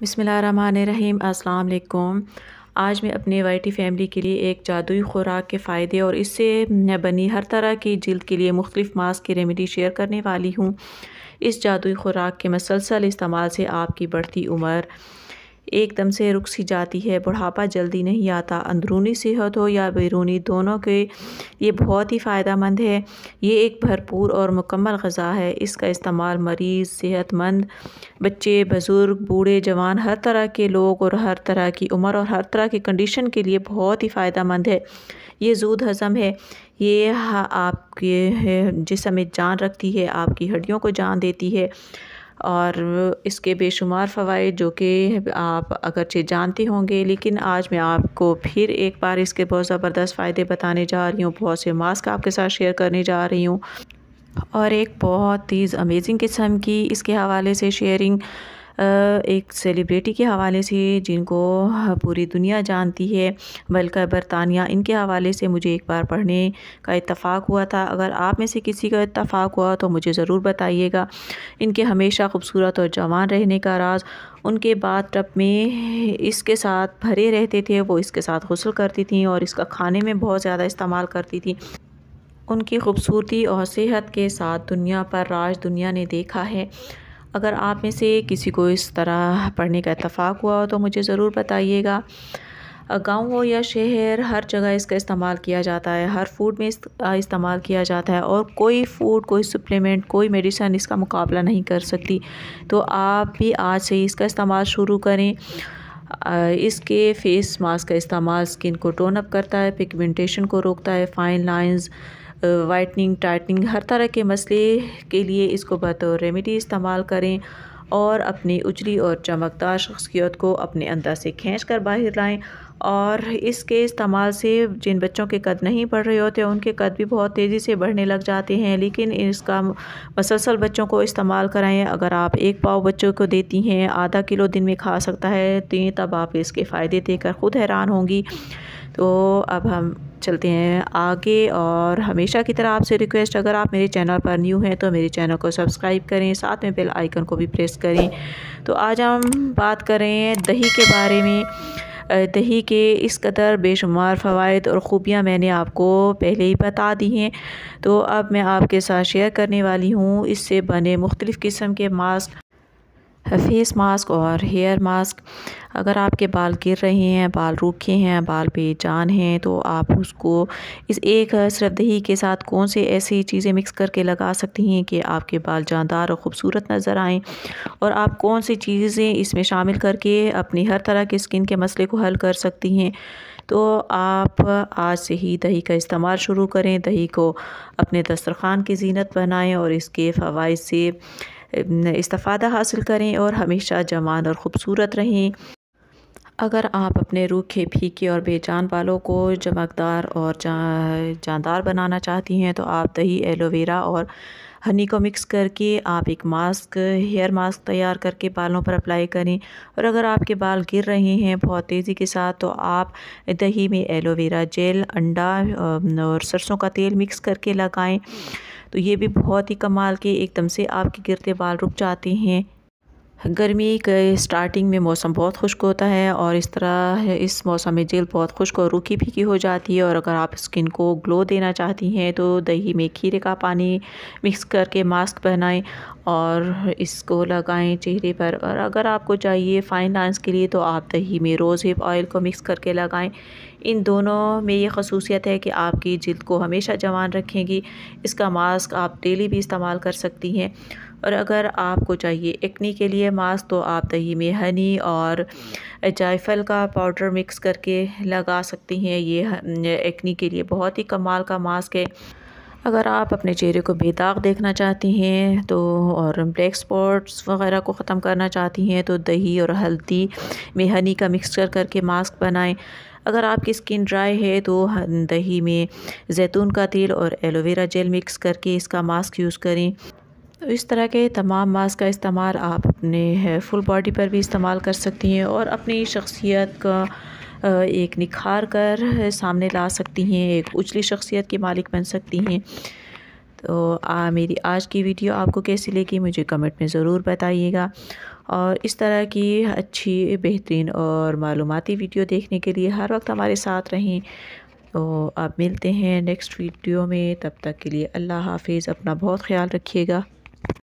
बिसमीम अस्सलाम आज मैं अपने वाइटी फैमिली के लिए एक जादुई खुराक के फ़ायदे और इससे बनी हर तरह की जल्द के लिए मुख्तलिफ़ मास्क की रेमेडी शेयर करने वाली हूँ इस जादुई खुराक के मसलसल इस्तेमाल से आपकी बढ़ती उम्र एकदम से रुक सी जाती है बुढ़ापा जल्दी नहीं आता अंदरूनी सेहत हो या बैरूनी दोनों के ये बहुत ही फ़ायदेमंद है ये एक भरपूर और मुकम्मल गज़ा है इसका इस्तेमाल मरीज़ सेहतमंद बच्चे बुज़ुर्ग बूढ़े जवान हर तरह के लोग और हर तरह की उम्र और हर तरह की कंडीशन के लिए बहुत ही फ़ायदेमंद है ये जूद हज़म है ये आपके जिसमें जान रखती है आपकी हड्डियों को जान देती है और इसके बेशुमार फ़वाद जो कि आप अगरचे जानते होंगे लेकिन आज मैं आपको फिर एक बार इसके बहुत ज़बरदस्त फ़ायदे बताने जा रही हूँ बहुत से मास्क आपके साथ शेयर करने जा रही हूँ और एक बहुत ही अमेजिंग किस्म की इसके हवाले से शेयरिंग एक सेलिब्रिटी के हवाले से जिनको पूरी दुनिया जानती है बल्कि बरतानिया इनके हवाले से मुझे एक बार पढ़ने का इतफ़ाक़ हुआ था अगर आप में से किसी का इतफ़ाक़ हुआ तो मुझे ज़रूर बताइएगा इनके हमेशा खूबसूरत और जवान रहने का राज उनके बाद टप में इसके साथ भरे रहते थे वो इसके साथ गसल करती थी और इसका खाने में बहुत ज़्यादा इस्तेमाल करती थी उनकी खूबसूरती और सेहत के साथ दुनिया पर राज दुनिया ने देखा है अगर आप में से किसी को इस तरह पढ़ने का इतफ़ाक़ हुआ हो तो मुझे ज़रूर बताइएगा गांव हो या शहर हर जगह इसका इस्तेमाल किया जाता है हर फूड में इस्तेमाल किया जाता है और कोई फूड कोई सप्लीमेंट कोई मेडिसन इसका मुकाबला नहीं कर सकती तो आप भी आज से इसका इस्तेमाल शुरू करें इसके फेस मास्क का इस्तेमाल स्किन को टोन अप करता है पिगमेंटेशन को रोकता है फाइन लाइंस वाइटनिंग टाइटनिंग हर तरह के मसले के लिए इसको बतौर रेमेडी इस्तेमाल करें और अपनी उजली और चमकदार शख्सियत को अपने अंदर से खींच कर बाहर लाएं और इसके इस्तेमाल से जिन बच्चों के कद नहीं बढ़ रहे होते उनके कद भी बहुत तेज़ी से बढ़ने लग जाते हैं लेकिन इसका मसलसल बच्चों को इस्तेमाल कराएं अगर आप एक पाव बच्चों को देती हैं आधा किलो दिन में खा सकता है तो तब आप इसके फ़ायदे देकर ख़ुद हैरान होंगी तो अब हम चलते हैं आगे और हमेशा की तरह आपसे रिक्वेस्ट अगर आप मेरे चैनल पर न्यू हैं तो मेरे चैनल को सब्सक्राइब करें साथ में बेल आइकन को भी प्रेस करें तो आज हम बात कर रहे हैं दही के बारे में दही के इस कदर बेशुमार फ़वाद और ख़ूबियाँ मैंने आपको पहले ही बता दी हैं तो अब मैं आपके साथ शेयर करने वाली हूँ इससे बने मुख्तलिफ़ किस्म के मास्क फेस मास्क और हेयर मास्क अगर आपके बाल गिर रहे हैं बाल रूखे हैं बाल बेजान हैं तो आप उसको इस एक सिर्फ दही के साथ कौन से ऐसी चीज़ें मिक्स करके लगा सकती हैं कि आपके बाल जानदार और ख़ूबसूरत नज़र आएँ और आप कौन सी चीज़ें इसमें शामिल करके अपनी हर तरह के स्किन के मसले को हल कर सकती हैं तो आप आज से ही दही का इस्तेमाल शुरू करें दही को अपने दस्तरखान की जीनत बनाएं और इसके फ़वाद से इस्ताफ़ादा हासिल करें और हमेशा जवान और ख़ूबसूरत रहें अगर आप अपने रूखे फीके और बेजान बालों को चमकदार और जा जानदार बनाना चाहती हैं तो आप दही एलोवेरा और हनी को मिक्स करके आप एक मास्क हेयर मास्क तैयार करके बालों पर अप्लाई करें और अगर आपके बाल गिर रहे हैं बहुत तेज़ी के साथ तो आप दही में एलोवेरा जेल अंडा और सरसों का तेल मिक्स करके लगाएं तो ये भी बहुत ही कमाल के एकदम से आपके गिरते बाल रुक जाते हैं गर्मी के स्टार्टिंग में मौसम बहुत खुश्क होता है और इस तरह इस मौसम में जेल बहुत खुश्क और रूखी फीकी हो जाती है और अगर आप स्किन को ग्लो देना चाहती हैं तो दही में खीरे का पानी मिक्स करके मास्क पहनाएं और इसको लगाएं चेहरे पर और अगर आपको चाहिए फाइन लाइन्स के लिए तो आप दही में रोज़ हिप ऑयल को मिक्स करके लगाएं इन दोनों में ये खसूसियत है कि आपकी जल्द को हमेशा जवान रखेंगी इसका मास्क आप डेली भी इस्तेमाल कर सकती हैं और अगर आपको चाहिए एक्नी के लिए मास्क तो आप दही में हनी और जायफल का पाउडर मिक्स करके लगा सकती हैं ये एक्नी के लिए बहुत ही कमाल का मास्क है अगर आप अपने चेहरे को बेदाग देखना चाहती हैं तो और ब्लैक स्पॉट्स वगैरह को ख़त्म करना चाहती हैं तो दही और हल्दी में हनी का मिक्सचर करके मास्क बनाएं अगर आपकी स्किन ड्राई है तो दही में जैतून का तेल और एलोवेरा जेल मिक्स करके इसका मास्क यूज़ करें तो इस तरह के तमाम मास्क का इस्तेमाल आप अपने फुल बॉडी पर भी इस्तेमाल कर सकती हैं और अपनी शख्सियत का एक निखार कर सामने ला सकती हैं एक उजली शख्सियत की मालिक बन सकती हैं तो आ, मेरी आज की वीडियो आपको कैसी लगी मुझे कमेंट में ज़रूर बताइएगा और इस तरह की अच्छी बेहतरीन और मालूमती वीडियो देखने के लिए हर वक्त हमारे साथ रहें तो आप मिलते हैं नेक्स्ट वीडियो में तब तक के लिए अल्लाह हाफिज़ अपना बहुत ख्याल रखिएगा